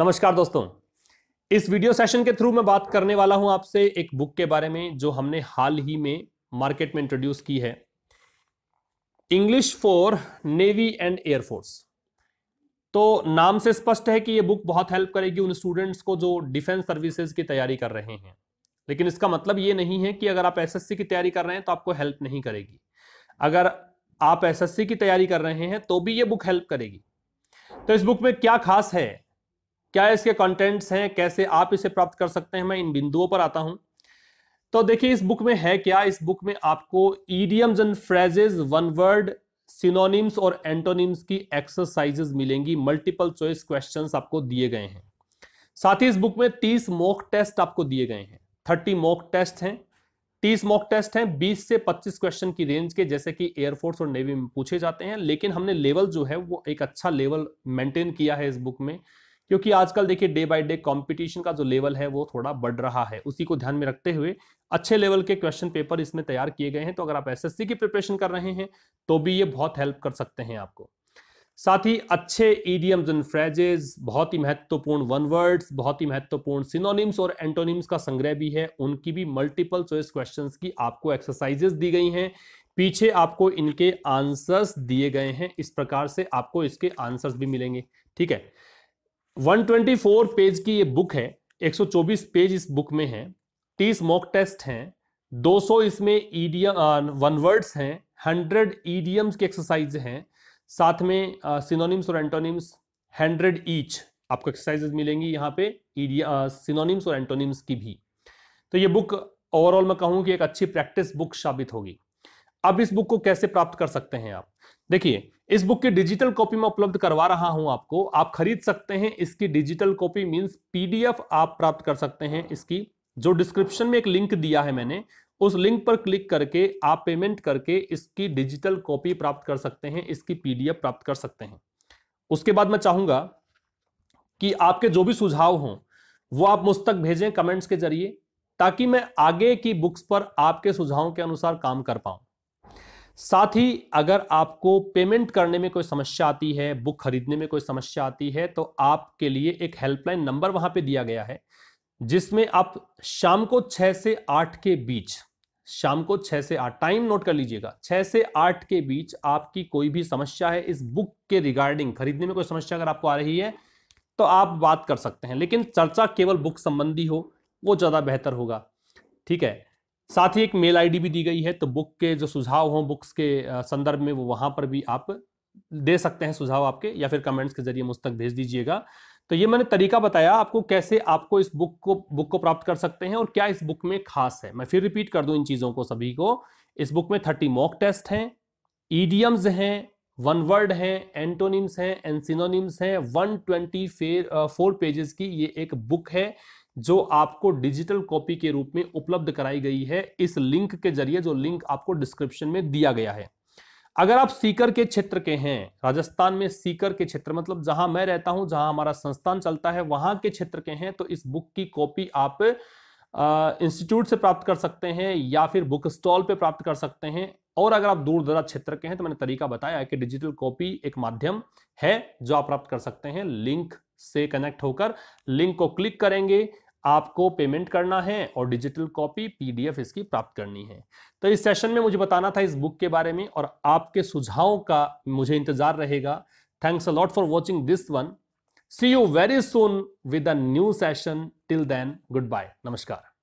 नमस्कार दोस्तों इस वीडियो सेशन के थ्रू मैं बात करने वाला हूं आपसे एक बुक के बारे में जो हमने हाल ही में मार्केट में इंट्रोड्यूस की है English for navy and air force तो नाम से स्पष्ट है कि ये बुक बहुत हेल्प करेगी उन स्टूडेंट्स को जो डिफेंस सर्विसेज की तैयारी कर रहे हैं लेकिन इसका मतलब ये नहीं है कि अगर आप एसएससी की तैयारी कर रहे हैं तो आपको हेल्प नहीं करेगी अगर आप एसएससी की तैयारी कर रहे हैं तो भी ये बुक हेल्प करेगी तो इस बुक में क्या खास है क्या इसके कंटेंट्स हैं कैसे आप इसे प्राप्त कर सकते हैं मैं इन बिंदुओं पर आता हूं तो देखिए इस बुक में है क्या इस बुक में आपको idioms and phrases one word synonyms और एंटोनिम्स की एक्सरसाइजेस मिलेंगी मल्टीपल चॉइस क्वेश्चंस आपको दिए गए हैं साथ ही इस बुक में 30 मॉक टेस्ट आपको दिए गए हैं 30 मॉक टेस्ट हैं 30 मॉक टेस्ट हैं 20 से 25 क्वेश्चन की रेंज के जैसे कि एयरफोर्स और नेवी में पूछे जाते हैं लेकिन हमने लेवल जो है वो एक अच्छा लेवल मेंटेन किया है इस बुक में क्योंकि आजकल देखिए डे बाय डे कंपटीशन का जो लेवल है वो थोड़ा बढ़ रहा है उसी को ध्यान में रखते हुए अच्छे लेवल के क्वेश्चन पेपर इसमें तैयार किए गए हैं तो अगर आप एसएससी की प्रिपरेशन कर रहे हैं तो भी ये बहुत हेल्प कर सकते हैं आपको साथ ही अच्छे ईडियम्स एंड फ्रेजेज बहुत ही महत्वपूर्ण वन वर्ड्स बहुत ही महत्वपूर्ण सिनोनिम्स और एंटोनिम्स का संग्रह भी है उनकी भी मल्टीपल चॉइस क्वेश्चंस की आपको एक्सरसाइजेस दी गई हैं पीछे आपको इनके आंसर्स दिए गए हैं इस प्रकार से आपको इसके आंसर्स भी मिलेंगे ठीक है 124 पेज की ये बुक है 124 पेज इस बुक में है 30 मॉक टेस्ट हैं 200 इसमें ईडियम वन वर्ड्स हैं 100 ईडियम्स की एक्सरसाइज हैं साथ में सिनोनिम्स और एंटोनिम्स 100 ईच आपको एक्सरसाइजेस मिलेंगी यहाँ पे सिनोनिम्स और एंटोनिम्स की भी तो ये बुक ओवरऑल मैं कहूँ कि एक अच्छी प्रैक्टिस बुक साबित होगी अब इस बुक को कैसे प्राप्त कर सकते हैं आप देखिए इस बुक की डिजिटल कॉपी में उपलब्ध करवा रहा हूं आपको आप खरीद सकते हैं इसकी डिजिटल कॉपी मीन्स पीडीएफ आप प्राप्त कर सकते हैं इसकी जो डिस्क्रिप्शन में एक लिंक दिया है मैंने उस लिंक पर क्लिक करके आप पेमेंट करके इसकी डिजिटल कॉपी प्राप्त कर सकते हैं इसकी पीडीएफ प्राप्त कर सकते हैं उसके बाद मैं चाहूंगा कि आपके जो भी सुझाव हों वो आप मुझ तक भेजें कमेंट्स के जरिए ताकि मैं आगे की बुक्स पर आपके सुझावों के अनुसार काम कर पाऊं साथ ही अगर आपको पेमेंट करने में कोई समस्या आती है बुक खरीदने में कोई समस्या आती है तो आपके लिए एक हेल्पलाइन नंबर वहां पे दिया गया है जिसमें आप शाम को छः से आठ के बीच शाम को छः से आठ टाइम नोट कर लीजिएगा छह से आठ के बीच आपकी कोई भी समस्या है इस बुक के रिगार्डिंग खरीदने में कोई समस्या अगर आपको आ रही है तो आप बात कर सकते हैं लेकिन चर्चा केवल बुक संबंधी हो वो ज़्यादा बेहतर होगा ठीक है साथ ही एक मेल आईडी भी दी गई है तो बुक के जो सुझाव हों बुक्स के संदर्भ में वो वहाँ पर भी आप दे सकते हैं सुझाव आपके या फिर कमेंट्स के जरिए मुझ तक भेज दीजिएगा तो ये मैंने तरीका बताया आपको कैसे आपको इस बुक को बुक को प्राप्त कर सकते हैं और क्या इस बुक में खास है मैं फिर रिपीट कर दूं इन चीज़ों को सभी को इस बुक में थर्टी मॉक टेस्ट हैं ईडियम्स हैं वन वर्ड हैं एंटोनिम्स हैं एनसिनोनिम्स हैं वन ट्वेंटी फोर पेजेस की ये एक बुक है जो आपको डिजिटल कॉपी के रूप में उपलब्ध कराई गई है इस लिंक के जरिए जो लिंक आपको डिस्क्रिप्शन में दिया गया है अगर आप सीकर के क्षेत्र के हैं राजस्थान में सीकर के क्षेत्र मतलब जहां मैं रहता हूं जहां हमारा संस्थान चलता है वहां के क्षेत्र के हैं तो इस बुक की कॉपी आप इंस्टीट्यूट से प्राप्त कर सकते हैं या फिर बुक स्टॉल पर प्राप्त कर सकते हैं और अगर आप दूर दराज क्षेत्र के हैं तो मैंने तरीका बताया कि डिजिटल कॉपी एक माध्यम है जो आप प्राप्त कर सकते हैं लिंक से कनेक्ट होकर लिंक को क्लिक करेंगे आपको पेमेंट करना है और डिजिटल कॉपी पीडीएफ इसकी प्राप्त करनी है तो इस सेशन में मुझे बताना था इस बुक के बारे में और आपके सुझावों का मुझे इंतजार रहेगा thanks a lot for watching this one see you very soon with a new session till then goodbye नमस्कार